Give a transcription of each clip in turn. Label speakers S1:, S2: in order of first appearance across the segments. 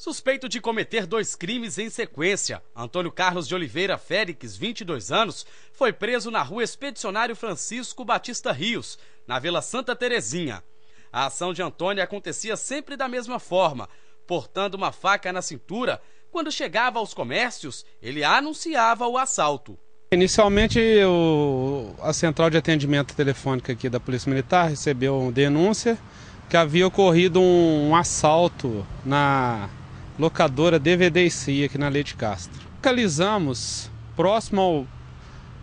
S1: Suspeito de cometer dois crimes em sequência, Antônio Carlos de Oliveira Félix, 22 anos, foi preso na rua Expedicionário Francisco Batista Rios, na Vila Santa Terezinha. A ação de Antônio acontecia sempre da mesma forma, portando uma faca na cintura. Quando chegava aos comércios, ele anunciava o assalto.
S2: Inicialmente, o, a central de atendimento telefônica aqui da Polícia Militar recebeu denúncia que havia ocorrido um, um assalto na locadora DVD e CIA aqui na Leite Castro. Localizamos próximo ao.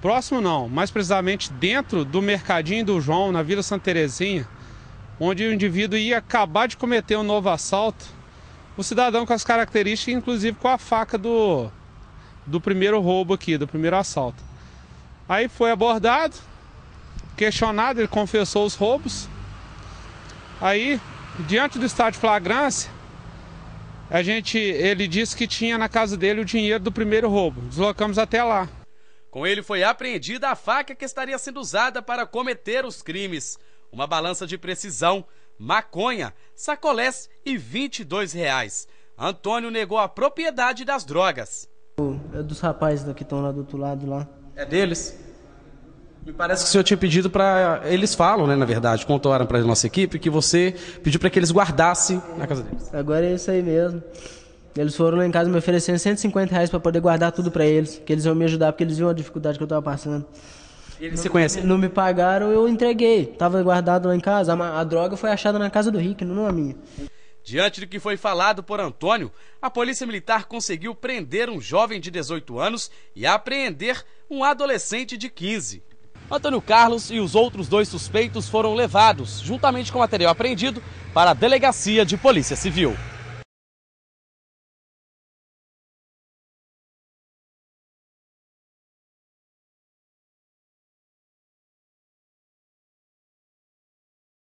S2: Próximo não, mais precisamente dentro do Mercadinho do João, na Vila Santa Terezinha, onde o indivíduo ia acabar de cometer um novo assalto. O cidadão com as características, inclusive com a faca do, do primeiro roubo aqui, do primeiro assalto. Aí foi abordado, questionado, ele confessou os roubos. Aí, diante do estado de flagrância, a gente, ele disse que tinha na casa dele o dinheiro do primeiro roubo. Deslocamos até lá.
S1: Com ele foi apreendida a faca que estaria sendo usada para cometer os crimes, uma balança de precisão, maconha, sacolés e 22 reais. Antônio negou a propriedade das drogas.
S3: É dos rapazes que estão lá do outro lado lá.
S1: É deles? Me
S3: parece que o senhor tinha pedido para. Eles falam, né, na verdade,
S1: contaram para a nossa equipe que você pediu para que eles guardassem na casa deles.
S3: Agora é isso aí mesmo. Eles foram lá em casa me oferecendo 150 reais para poder guardar tudo para eles, que eles iam me ajudar, porque eles viam a dificuldade que eu estava passando.
S1: E eles não, se conhecem? Não
S3: me pagaram, eu entreguei. Tava guardado lá em casa. A, a droga foi achada na casa do Rick, não na minha.
S1: Diante do que foi falado por Antônio, a Polícia Militar conseguiu prender um jovem de 18 anos e apreender um adolescente de 15. Antônio Carlos e os outros dois suspeitos foram levados,
S2: juntamente com o material apreendido, para a Delegacia de Polícia Civil.